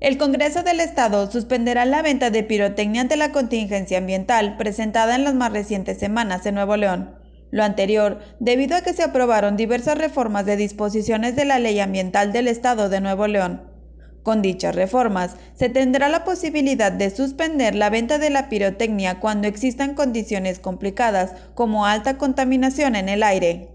El Congreso del Estado suspenderá la venta de pirotecnia ante la contingencia ambiental presentada en las más recientes semanas en Nuevo León. Lo anterior, debido a que se aprobaron diversas reformas de disposiciones de la Ley Ambiental del Estado de Nuevo León. Con dichas reformas, se tendrá la posibilidad de suspender la venta de la pirotecnia cuando existan condiciones complicadas como alta contaminación en el aire.